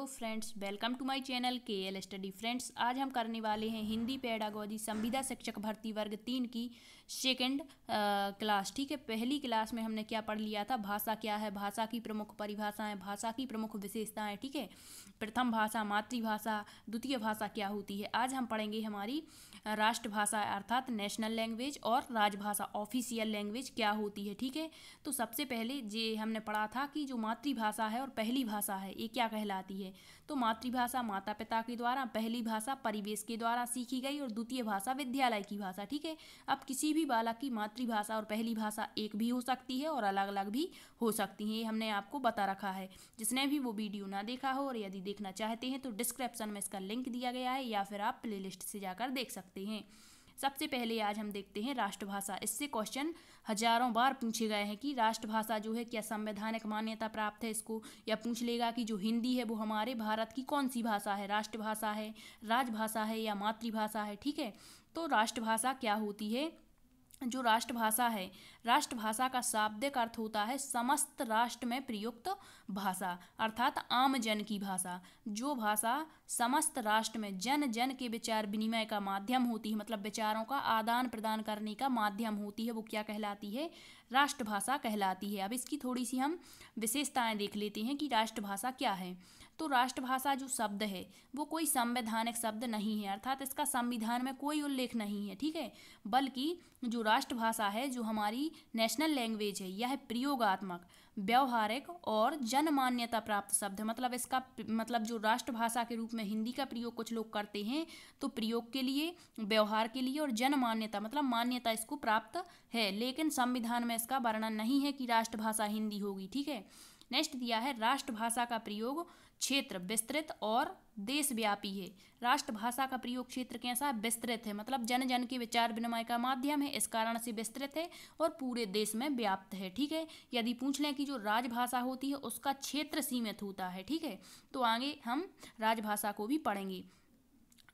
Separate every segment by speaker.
Speaker 1: hello friends welcome to my channel K L study friends आज हम करने वाले हैं हिंदी पैडागोजी संविदा शिक्षक भर्ती वर्ग तीन की सेकंड क्लास ठीक है पहली क्लास में हमने क्या पढ़ लिया था भाषा क्या है भाषा की प्रमुख परिभाषाएं भाषा की प्रमुख विशेषताएं ठीक है प्रथम भाषा मातृभाषा द्वितीय भाषा क्या होती है आज हम पढ़ेंगे हमारी राष्ट्रभाषा अर्थात नेशनल लैंग्वेज और राजभाषा ऑफिशियल लैंग्वेज क्या होती है ठीक है तो सबसे पहले जे हमने पढ़ा था कि जो मातृभाषा है और पहली भाषा है ये क्या कहलाती है है तो मातृभाषा माता पिता के द्वारा पहली भाषा परिवेश के द्वारा सीखी गई और द्वितीय भाषा विद्यालय की भाषा ठीक है अब किसी भी बालक की मातृभाषा और पहली भाषा एक भी हो सकती है और अलग अलग भी हो सकती है ये हमने आपको बता रखा है जिसने भी वो वीडियो ना देखा हो और यदि देखना चाहते हैं तो डिस्क्रिप्शन में इसका लिंक दिया गया है या फिर आप प्ले से जाकर देख सकते हैं सबसे पहले आज हम देखते हैं राष्ट्रभाषा इससे क्वेश्चन हजारों बार पूछे गए हैं कि राष्ट्रभाषा जो है क्या संवैधानिक मान्यता प्राप्त है इसको या पूछ लेगा कि जो हिंदी है वो हमारे भारत की कौन सी भाषा है राष्ट्रभाषा है राजभाषा है या मातृभाषा है ठीक है तो राष्ट्रभाषा क्या होती है जो राष्ट्रभाषा है राष्ट्रभाषा का शाब्दिक अर्थ होता है समस्त राष्ट्र में प्रयुक्त भाषा अर्थात आम जन की भाषा जो भाषा समस्त राष्ट्र में जन जन के विचार विनिमय का माध्यम होती है मतलब विचारों का आदान प्रदान करने का माध्यम होती है वो क्या कहलाती है राष्ट्रभाषा कहलाती है अब इसकी थोड़ी सी हम विशेषताएं देख लेते हैं कि राष्ट्रभाषा क्या है तो राष्ट्रभाषा जो शब्द है वो कोई संवैधानिक शब्द नहीं है अर्थात इसका संविधान में कोई उल्लेख नहीं है ठीक है बल्कि जो राष्ट्रभाषा है जो हमारी नेशनल लैंग्वेज है यह प्रयोगात्मक व्यवहारिक और जनमान्यता प्राप्त शब्द है मतलब इसका मतलब जो राष्ट्रभाषा के रूप में हिंदी का प्रयोग कुछ लोग करते हैं तो प्रयोग के लिए व्यवहार के लिए और जनमान्यता मतलब मान्यता इसको प्राप्त है लेकिन संविधान में इसका वर्णन नहीं है कि राष्ट्रभाषा हिंदी होगी ठीक है नेक्स्ट दिया है राष्ट्रभाषा का प्रयोग क्षेत्र विस्तृत और देशव्यापी है राष्ट्रभाषा का प्रयोग क्षेत्र कैसा है विस्तृत है मतलब जन जन के विचार विनिमय का माध्यम है इस कारण से विस्तृत है और पूरे देश में व्याप्त है ठीक है यदि पूछ लें कि जो राजभाषा होती है उसका क्षेत्र सीमित होता है ठीक है तो आगे हम राजभाषा को भी पढ़ेंगे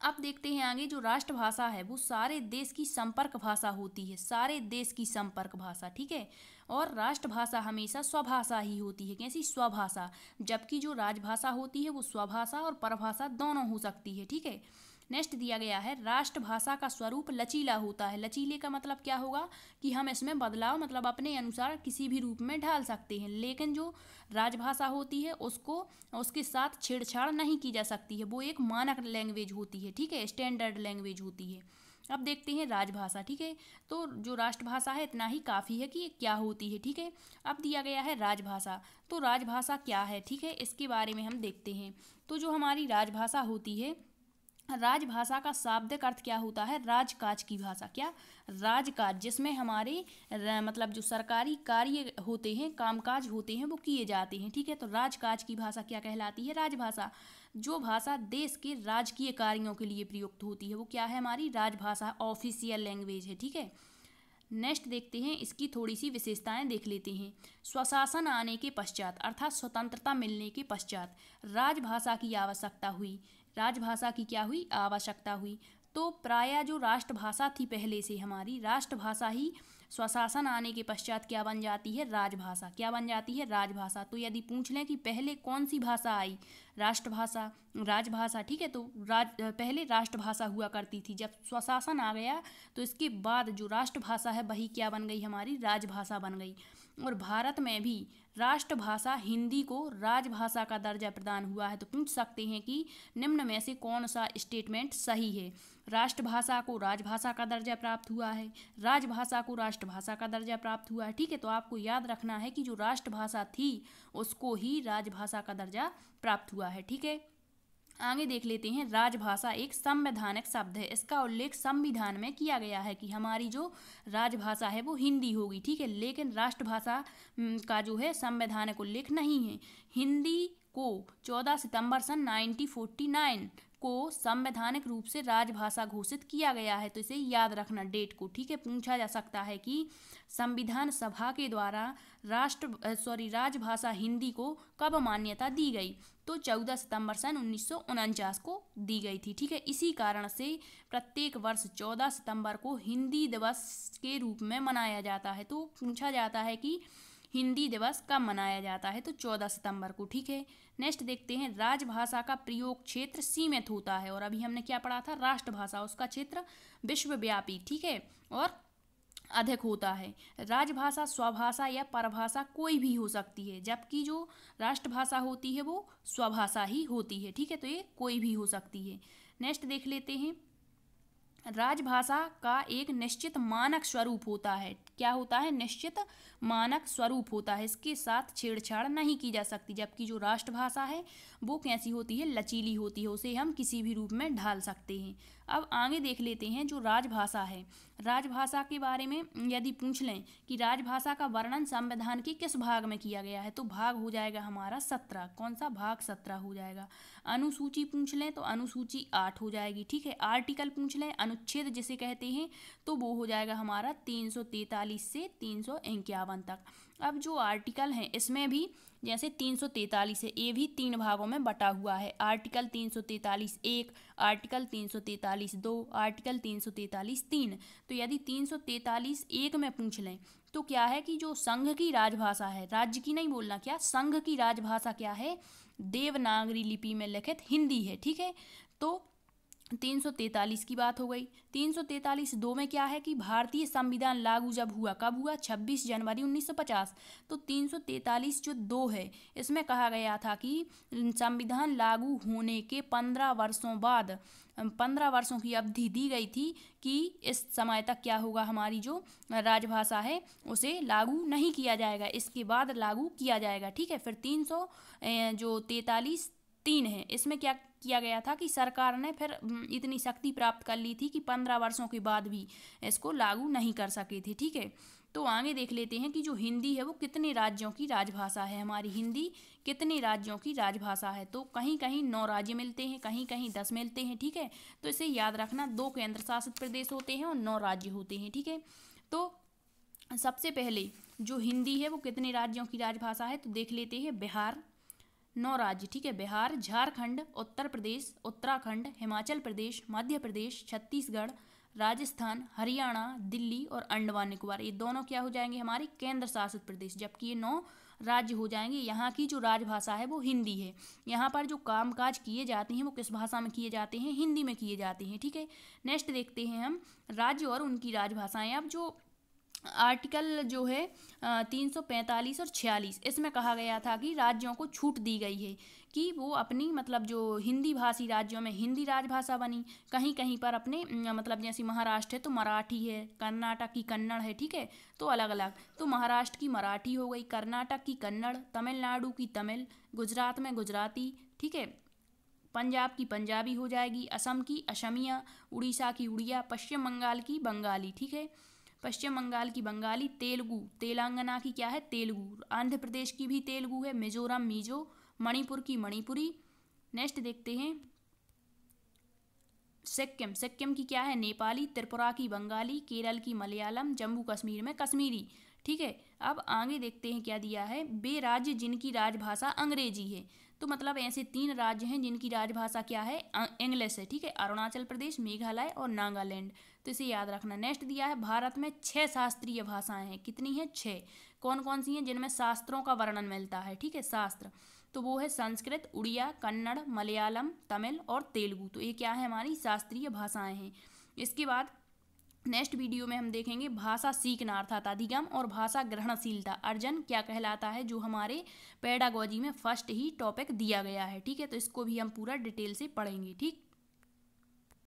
Speaker 1: अब देखते हैं आगे जो राष्ट्रभाषा है वो सारे देश की संपर्क भाषा होती है सारे देश की संपर्क भाषा ठीक है और राष्ट्रभाषा हमेशा स्वभाषा ही होती है कैसी स्वभाषा जबकि जो राजभाषा होती है वो स्वभाषा और परभाषा दोनों हो सकती है ठीक है नेक्स्ट दिया गया है राष्ट्रभाषा का स्वरूप लचीला होता है लचीले का मतलब क्या होगा कि हम इसमें बदलाव मतलब अपने अनुसार किसी भी रूप में ढाल सकते हैं लेकिन जो राजभाषा होती है उसको उसके साथ छेड़छाड़ नहीं की जा सकती है वो एक मानक लैंग्वेज होती है ठीक है स्टैंडर्ड लैंग्वेज होती है अब देखते हैं राजभाषा ठीक है तो जो राष्ट्रभाषा है इतना ही काफ़ी है कि क्या होती है ठीक है अब दिया गया है राजभाषा तो राजभाषा क्या है ठीक है इसके बारे में हम देखते हैं तो जो हमारी राजभाषा होती है राजभाषा का शाब्दिक अर्थ क्या होता है राजकाज की भाषा क्या राजकाज जिसमें हमारे मतलब जो सरकारी कार्य होते हैं कामकाज होते हैं वो किए जाते हैं ठीक है तो राजकाज की भाषा क्या कहलाती है राजभाषा जो भाषा देश के राजकीय कार्यों के लिए प्रयुक्त होती है वो क्या है हमारी राजभाषा ऑफिशियल लैंग्वेज है ठीक है नेक्स्ट देखते हैं इसकी थोड़ी सी विशेषताएं देख लेते हैं स्वशासन आने के पश्चात अर्थात स्वतंत्रता मिलने के पश्चात राजभाषा की आवश्यकता हुई राजभाषा की क्या हुई आवश्यकता हुई तो प्राय जो राष्ट्रभाषा थी पहले से हमारी राष्ट्रभाषा ही स्वशासन आने के पश्चात क्या बन जाती है राजभाषा क्या बन जाती है राजभाषा तो यदि पूछ लें कि पहले कौन सी भाषा आई राष्ट्रभाषा राजभाषा ठीक है तो राज पहले राष्ट्रभाषा हुआ करती थी जब स्वशासन आ गया तो इसके बाद जो राष्ट्रभाषा है वही क्या बन गई हमारी राजभाषा बन गई और भारत में भी राष्ट्रभाषा हिंदी को राजभाषा का दर्जा प्रदान हुआ है तो पूछ सकते हैं कि निम्न में से कौन सा स्टेटमेंट सही है राष्ट्रभाषा को राजभाषा का दर्जा प्राप्त हुआ है राजभाषा को राष्ट्रभाषा का दर्जा प्राप्त हुआ है ठीक है तो आपको याद रखना है कि जो राष्ट्रभाषा थी उसको ही राजभाषा का दर्जा प्राप्त हुआ है ठीक है आगे देख लेते हैं राजभाषा एक संवैधानिक शब्द है इसका उल्लेख संविधान में किया गया है कि हमारी जो राजभाषा है वो हिंदी होगी ठीक है लेकिन राष्ट्रभाषा का जो है संवैधानिक उल्लेख नहीं है हिंदी को 14 सितंबर सन 1949 को संवैधानिक रूप से राजभाषा घोषित किया गया है तो इसे याद रखना डेट को ठीक है पूछा जा सकता है कि संविधान सभा के द्वारा राष्ट्र सॉरी राजभाषा हिंदी को कब मान्यता दी गई तो 14 सितंबर सन उन्नीस को दी गई थी ठीक है इसी कारण से प्रत्येक वर्ष 14 सितंबर को हिंदी दिवस के रूप में मनाया जाता है तो पूछा जाता है कि हिंदी दिवस कब मनाया जाता है तो 14 सितंबर को ठीक है नेक्स्ट देखते हैं राजभाषा का प्रयोग क्षेत्र सीमित होता है और अभी हमने क्या पढ़ा था राष्ट्रभाषा उसका क्षेत्र विश्वव्यापी ठीक है और अधिक होता है राजभाषा स्वभाषा या परभाषा कोई भी हो सकती है जबकि जो राष्ट्रभाषा होती है वो स्वभाषा ही होती है ठीक है तो ये कोई भी हो सकती है नेक्स्ट देख लेते हैं राजभाषा का एक निश्चित मानक स्वरूप होता है क्या होता है निश्चित मानक स्वरूप होता है इसके साथ छेड़छाड़ नहीं की जा सकती जबकि जो राष्ट्रभाषा है वो कैसी होती है लचीली होती है उसे हम किसी भी रूप में ढाल सकते हैं अब आगे देख लेते हैं जो राजभाषा है राजभाषा के बारे में यदि पूछ लें कि राजभाषा का वर्णन संविधान के किस भाग में किया गया है तो भाग हो जाएगा हमारा सत्रह कौन सा भाग सत्रह हो जाएगा अनुसूची पूछ लें तो अनुसूची आठ हो जाएगी ठीक है आर्टिकल पूछ लें अनुच्छेद जिसे कहते हैं तो वो हो जाएगा हमारा तीन से तीन तक अब जो आर्टिकल हैं इसमें भी जैसे तीन सौ तैंतालीस है ये भी तीन भागों में बटा हुआ है आर्टिकल तीन सौ तैतालीस एक आर्टिकल तीन सौ तैतालीस दो आर्टिकल तीन सौ तैतालीस तीन तो यदि तीन सौ तैतालीस एक में पूछ लें तो क्या है कि जो संघ की राजभाषा है राज्य की नहीं बोलना क्या संघ की राजभाषा क्या है देवनागरी लिपि में लिखित हिंदी है ठीक है तो तीन सौ तैंतालीस की बात हो गई तीन सौ तैंतालीस दो में क्या है कि भारतीय संविधान लागू जब हुआ कब हुआ छब्बीस जनवरी उन्नीस सौ पचास तो तीन सौ तैंतालीस जो दो है इसमें कहा गया था कि संविधान लागू होने के पंद्रह वर्षों बाद पंद्रह वर्षों की अवधि दी गई थी कि इस समय तक क्या होगा हमारी जो राजभाषा है उसे लागू नहीं किया जाएगा इसके बाद लागू किया जाएगा ठीक है फिर तीन सौ जो तैंतालीस तीन है इसमें क्या किया गया था कि सरकार ने फिर इतनी शक्ति प्राप्त कर ली थी कि पंद्रह वर्षों के बाद भी इसको लागू नहीं कर सके थे ठीक है तो आगे देख लेते हैं कि जो हिंदी है वो कितने राज्यों की राजभाषा है हमारी हिंदी कितने राज्यों की राजभाषा है तो कहीं कहीं नौ राज्य मिलते हैं कहीं कहीं दस मिलते हैं ठीक है तो इसे याद रखना दो केंद्र शासित प्रदेश होते हैं और नौ राज्य होते हैं ठीक है तो सबसे पहले जो हिंदी है वो कितने राज्यों की राजभाषा है तो देख लेते हैं बिहार नौ राज्य ठीक है बिहार झारखंड उत्तर प्रदेश उत्तराखंड हिमाचल प्रदेश मध्य प्रदेश छत्तीसगढ़ राजस्थान हरियाणा दिल्ली और अंडमान निकोबार ये दोनों क्या हो जाएंगे हमारे केंद्र शासित प्रदेश जबकि ये नौ राज्य हो जाएंगे यहाँ की जो राजभाषा है वो हिंदी है यहाँ पर जो कामकाज किए जाते हैं वो किस भाषा में किए जाते हैं हिंदी में किए जाते हैं ठीक है नेक्स्ट देखते हैं हम राज्य और उनकी राजभाषाएं अब जो आर्टिकल जो है तीन सौ पैंतालीस और छियालीस इसमें कहा गया था कि राज्यों को छूट दी गई है कि वो अपनी मतलब जो हिंदी भाषी राज्यों में हिंदी राजभाषा बनी कहीं कहीं पर अपने मतलब जैसे महाराष्ट्र है तो मराठी है कर्नाटक की कन्नड़ है ठीक है तो अलग अलग तो महाराष्ट्र की मराठी हो गई कर्नाटक की कन्नड़ तमिलनाडु की तमिल गुजरात में गुजराती ठीक है पंजाब की पंजाबी हो जाएगी असम की असमिया उड़ीसा की उड़िया पश्चिम बंगाल की बंगाली ठीक है पश्चिम बंगाल की बंगाली तेलुगु तेलंगाना की क्या है तेलुगु आंध्र प्रदेश की भी तेलुगु है मिजोरम मिजो मणिपुर की मणिपुरी नेक्स्ट देखते हैं सिक्किम सिक्किम की क्या है नेपाली त्रिपुरा की बंगाली केरल की मलयालम जम्मू कश्मीर में कश्मीरी ठीक है अब आगे देखते हैं क्या दिया है वे राज्य जिनकी राजभाषा अंग्रेजी है तो मतलब ऐसे तीन राज्य हैं जिनकी राजभाषा क्या है इंग्लिश है ठीक है अरुणाचल प्रदेश मेघालय और नागालैंड तो इसे याद रखना नेक्स्ट दिया है भारत में छः शास्त्रीय भाषाएं हैं कितनी हैं छः कौन कौन सी हैं जिनमें शास्त्रों का वर्णन मिलता है ठीक है शास्त्र तो वो है संस्कृत उड़िया कन्नड़ मलयालम तमिल और तेलुगु तो ये क्या है हमारी शास्त्रीय भाषाएँ हैं इसके बाद नेक्स्ट वीडियो में हम देखेंगे भाषा सीखना अर्थात अधिगम और भाषा ग्रहणशीलता अर्जन क्या कहलाता है जो हमारे पैडागोजी में फर्स्ट ही टॉपिक दिया गया है ठीक है तो इसको भी हम पूरा डिटेल से पढ़ेंगे ठीक